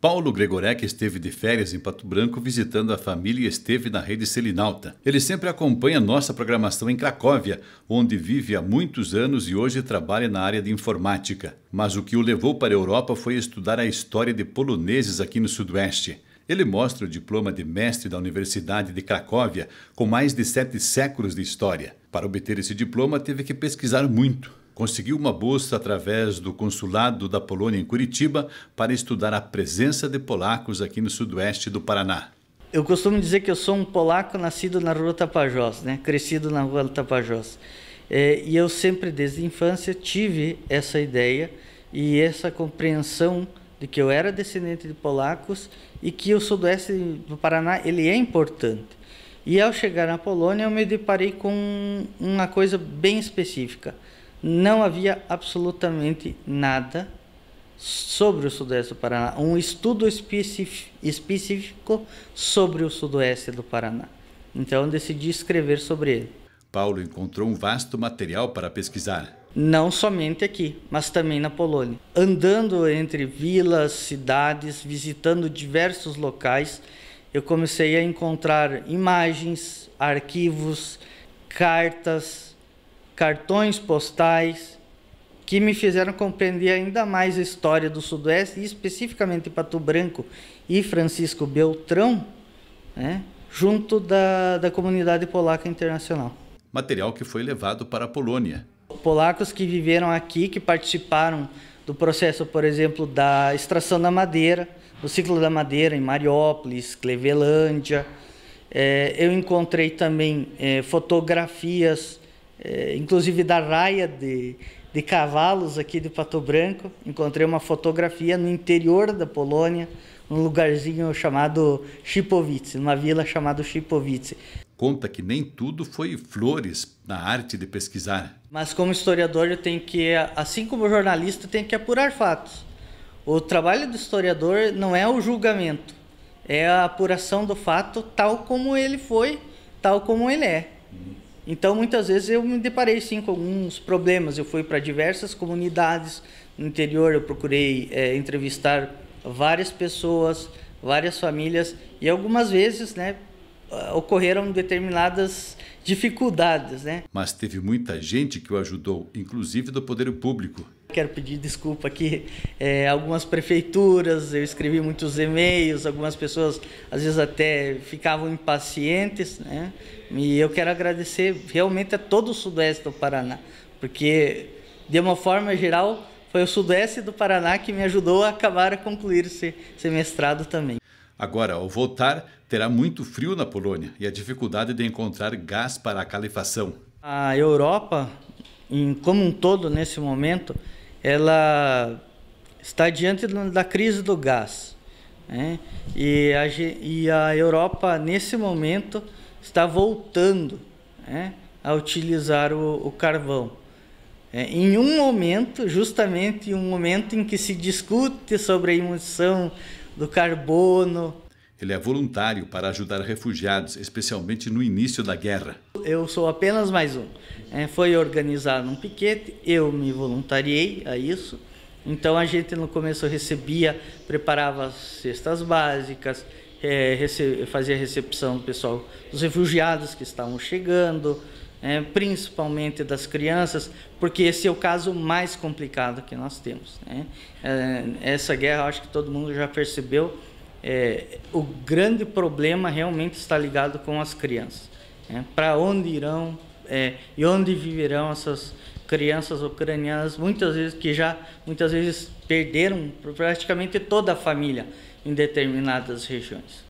Paulo Gregorek esteve de férias em Pato Branco visitando a família e esteve na rede Selinalta. Ele sempre acompanha nossa programação em Cracóvia, onde vive há muitos anos e hoje trabalha na área de informática. Mas o que o levou para a Europa foi estudar a história de poloneses aqui no Sudoeste. Ele mostra o diploma de mestre da Universidade de Cracóvia, com mais de sete séculos de história. Para obter esse diploma, teve que pesquisar muito conseguiu uma bolsa através do consulado da Polônia em Curitiba para estudar a presença de polacos aqui no sudoeste do Paraná. Eu costumo dizer que eu sou um polaco nascido na rua Tapajós, né? crescido na rua Tapajós. É, e eu sempre, desde a infância, tive essa ideia e essa compreensão de que eu era descendente de polacos e que o sudoeste do Paraná ele é importante. E ao chegar na Polônia, eu me deparei com uma coisa bem específica não havia absolutamente nada sobre o sudoeste do Paraná, um estudo específico sobre o sudoeste do Paraná. Então decidi escrever sobre ele. Paulo encontrou um vasto material para pesquisar. Não somente aqui, mas também na Polônia. Andando entre vilas, cidades, visitando diversos locais, eu comecei a encontrar imagens, arquivos, cartas, cartões postais, que me fizeram compreender ainda mais a história do Sudoeste, e especificamente Pato Branco e Francisco Beltrão, né, junto da, da comunidade polaca internacional. Material que foi levado para a Polônia. Polacos que viveram aqui, que participaram do processo, por exemplo, da extração da madeira, do ciclo da madeira em Mariópolis, Clevelândia. É, eu encontrei também é, fotografias é, inclusive da raia de, de cavalos aqui de Pato Branco. Encontrei uma fotografia no interior da Polônia, num lugarzinho chamado Chipovice, numa vila chamada Chipovice. Conta que nem tudo foi flores na arte de pesquisar. Mas como historiador eu tenho que, assim como jornalista, eu tenho que apurar fatos. O trabalho do historiador não é o julgamento, é a apuração do fato tal como ele foi, tal como ele é. Então, muitas vezes eu me deparei sim com alguns problemas. Eu fui para diversas comunidades no interior, eu procurei é, entrevistar várias pessoas, várias famílias e algumas vezes, né, ah, ocorreram determinadas dificuldades, né? Mas teve muita gente que o ajudou, inclusive do poder público. Quero pedir desculpa aqui é, algumas prefeituras, eu escrevi muitos e-mails, algumas pessoas às vezes até ficavam impacientes, né? E eu quero agradecer realmente a todo o sudoeste do Paraná, porque de uma forma geral foi o sudoeste do Paraná que me ajudou a acabar a concluir esse semestrado também. Agora, ao voltar, terá muito frio na Polônia e a dificuldade de encontrar gás para a calefação. A Europa, em, como um todo, nesse momento, ela está diante da crise do gás. Né? E, a, e a Europa, nesse momento, está voltando né, a utilizar o, o carvão. É, em um momento, justamente em um momento em que se discute sobre a emissão do carbono. Ele é voluntário para ajudar refugiados, especialmente no início da guerra. Eu sou apenas mais um é, foi organizado um piquete, eu me voluntariei a isso. Então a gente no começo recebia, preparava cestas básicas, é, rece fazia recepção do pessoal, dos refugiados que estavam chegando, é, principalmente das crianças, porque esse é o caso mais complicado que nós temos. Né? É, essa guerra, acho que todo mundo já percebeu, é, o grande problema realmente está ligado com as crianças. Né? Para onde irão? é, e onde viverão essas crianças ucranianas, muitas vezes que já muitas vezes perderam praticamente toda a família em determinadas regiões.